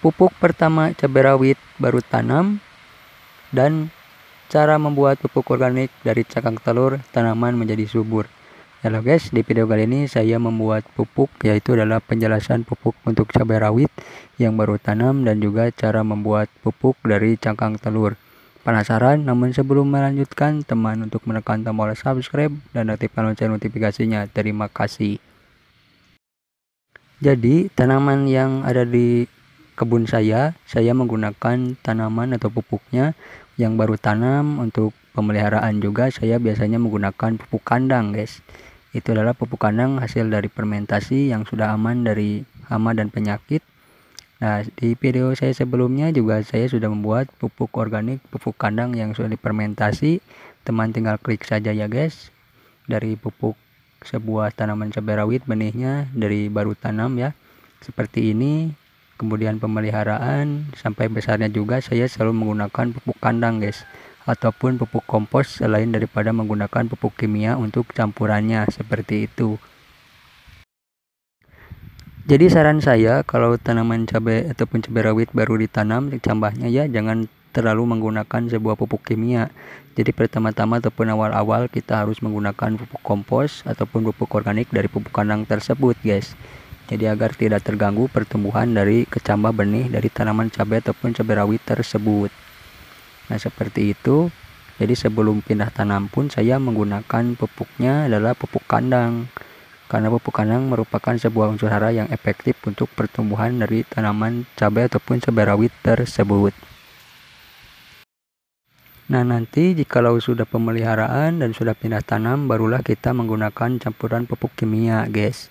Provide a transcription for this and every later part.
Pupuk pertama cabai rawit baru tanam dan cara membuat pupuk organik dari cangkang telur tanaman menjadi subur. Halo guys, di video kali ini saya membuat pupuk yaitu adalah penjelasan pupuk untuk cabai rawit yang baru tanam dan juga cara membuat pupuk dari cangkang telur. Penasaran? Namun sebelum melanjutkan, teman untuk menekan tombol subscribe dan aktifkan lonceng notifikasinya. Terima kasih. Jadi, tanaman yang ada di kebun saya, saya menggunakan tanaman atau pupuknya yang baru tanam untuk pemeliharaan juga saya biasanya menggunakan pupuk kandang, guys. Itu adalah pupuk kandang hasil dari fermentasi yang sudah aman dari hama dan penyakit. Nah, di video saya sebelumnya juga saya sudah membuat pupuk organik, pupuk kandang yang sudah dipermentasi. Teman tinggal klik saja ya, guys. Dari pupuk sebuah tanaman cabai rawit benihnya dari baru tanam ya. Seperti ini kemudian pemeliharaan sampai besarnya juga saya selalu menggunakan pupuk kandang guys ataupun pupuk kompos selain daripada menggunakan pupuk kimia untuk campurannya seperti itu jadi saran saya kalau tanaman cabai ataupun cabai rawit baru ditanam cambahnya ya jangan terlalu menggunakan sebuah pupuk kimia. Jadi pertama-tama ataupun awal-awal kita harus menggunakan pupuk kompos ataupun pupuk organik dari pupuk kandang tersebut, guys jadi agar tidak terganggu pertumbuhan dari kecambah benih dari tanaman cabai ataupun cabai rawit tersebut nah seperti itu jadi sebelum pindah tanam pun saya menggunakan pupuknya adalah pupuk kandang karena pupuk kandang merupakan sebuah unsur hara yang efektif untuk pertumbuhan dari tanaman cabai ataupun cabai rawit tersebut. Nah nanti jikalau sudah pemeliharaan dan sudah pindah tanam barulah kita menggunakan campuran pupuk kimia guys.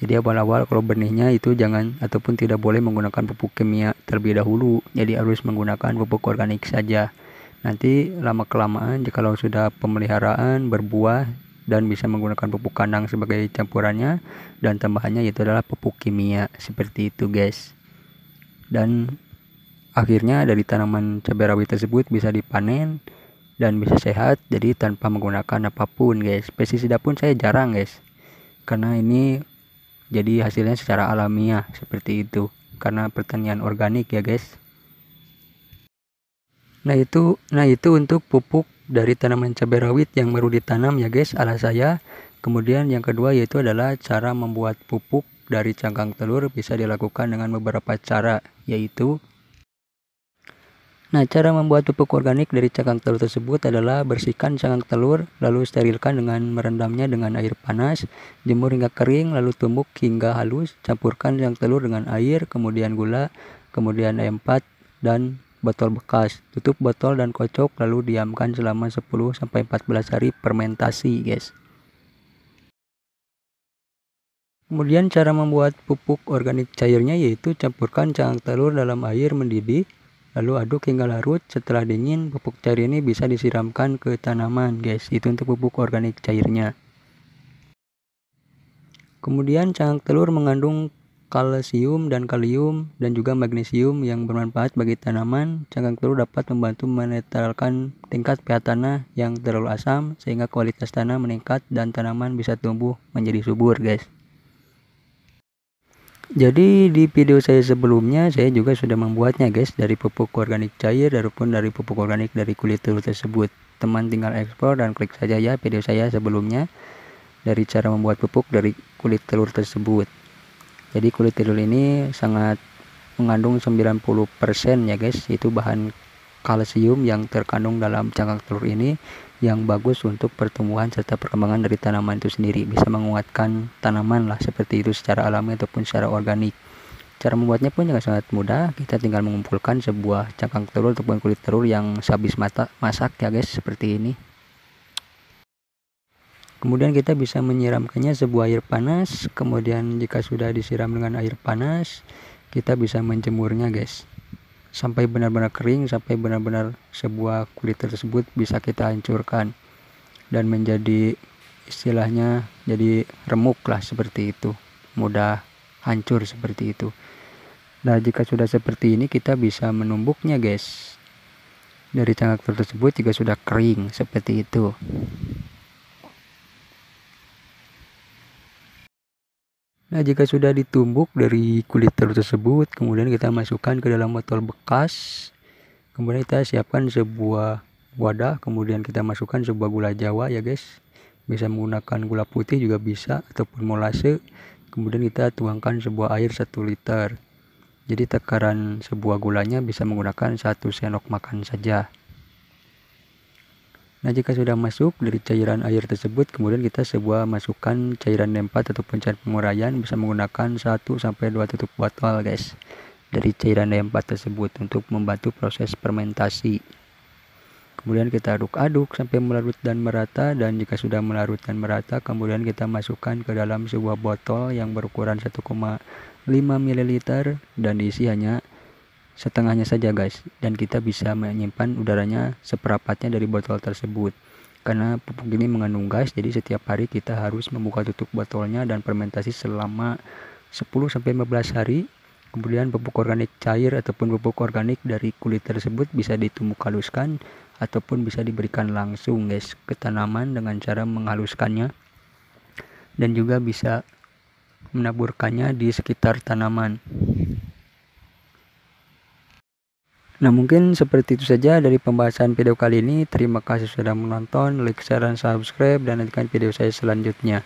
Jadi awal-awal kalau benihnya itu jangan ataupun tidak boleh menggunakan pupuk kimia terlebih dahulu. Jadi harus menggunakan pupuk organik saja. Nanti lama kelamaan jika sudah pemeliharaan berbuah dan bisa menggunakan pupuk kandang sebagai campurannya dan tambahannya itu adalah pupuk kimia seperti itu guys. Dan akhirnya dari tanaman cabai rawit tersebut bisa dipanen dan bisa sehat jadi tanpa menggunakan apapun guys. Pestisida pun saya jarang guys. Karena ini jadi hasilnya secara alamiah seperti itu karena pertanian organik ya guys nah itu nah itu untuk pupuk dari tanaman cabai rawit yang baru ditanam ya guys ala saya kemudian yang kedua yaitu adalah cara membuat pupuk dari cangkang telur bisa dilakukan dengan beberapa cara yaitu Nah, cara membuat pupuk organik dari cangkang telur tersebut adalah bersihkan cangkang telur, lalu sterilkan dengan merendamnya dengan air panas, jemur hingga kering, lalu tumbuk hingga halus, campurkan cangkang telur dengan air, kemudian gula, kemudian ayam 4 dan botol bekas. Tutup botol dan kocok lalu diamkan selama 10 14 hari fermentasi, guys. Kemudian cara membuat pupuk organik cairnya yaitu campurkan cangkang telur dalam air mendidih, lalu aduk hingga larut setelah dingin pupuk cair ini bisa disiramkan ke tanaman guys itu untuk pupuk organik cairnya kemudian cangkang telur mengandung kalsium dan kalium dan juga magnesium yang bermanfaat bagi tanaman cangkang telur dapat membantu menetralkan tingkat pH tanah yang terlalu asam sehingga kualitas tanah meningkat dan tanaman bisa tumbuh menjadi subur guys jadi di video saya sebelumnya saya juga sudah membuatnya guys dari pupuk organik cair ataupun dari pupuk organik dari kulit telur tersebut. Teman tinggal ekspor dan klik saja ya video saya sebelumnya dari cara membuat pupuk dari kulit telur tersebut. Jadi kulit telur ini sangat mengandung 90% ya guys itu bahan kalsium yang terkandung dalam cangkang telur ini yang bagus untuk pertumbuhan serta perkembangan dari tanaman itu sendiri bisa menguatkan tanaman lah seperti itu secara alami ataupun secara organik cara membuatnya pun juga sangat mudah kita tinggal mengumpulkan sebuah cangkang telur ataupun kulit telur yang sehabis mata masak ya guys seperti ini kemudian kita bisa menyiramkannya sebuah air panas kemudian jika sudah disiram dengan air panas kita bisa menjemurnya guys sampai benar-benar kering sampai benar-benar sebuah kulit tersebut bisa kita hancurkan dan menjadi istilahnya jadi remuk lah seperti itu mudah hancur seperti itu nah jika sudah seperti ini kita bisa menumbuknya guys dari cangkang tersebut juga sudah kering seperti itu Nah, jika sudah ditumbuk dari kulit telur tersebut, kemudian kita masukkan ke dalam botol bekas. Kemudian kita siapkan sebuah wadah, kemudian kita masukkan sebuah gula jawa ya, guys. Bisa menggunakan gula putih juga bisa ataupun molase. Kemudian kita tuangkan sebuah air 1 liter. Jadi takaran sebuah gulanya bisa menggunakan satu sendok makan saja. Nah, jika sudah masuk dari cairan air tersebut, kemudian kita sebuah masukkan cairan nempat 4 ataupun cairan penguraian bisa menggunakan 1 sampai 2 tutup botol, guys. Dari cairan nempat tersebut untuk membantu proses fermentasi. Kemudian kita aduk-aduk sampai melarut dan merata dan jika sudah melarut dan merata, kemudian kita masukkan ke dalam sebuah botol yang berukuran 1,5 ml dan diisi hanya setengahnya saja guys dan kita bisa menyimpan udaranya seperempatnya dari botol tersebut karena pupuk ini mengandung gas jadi setiap hari kita harus membuka tutup botolnya dan fermentasi selama 10-15 hari kemudian pupuk organik cair ataupun pupuk organik dari kulit tersebut bisa ditumbuk haluskan ataupun bisa diberikan langsung guys ke tanaman dengan cara menghaluskannya dan juga bisa menaburkannya di sekitar tanaman Nah mungkin seperti itu saja dari pembahasan video kali ini. Terima kasih sudah menonton, like, share, dan subscribe, dan nantikan video saya selanjutnya.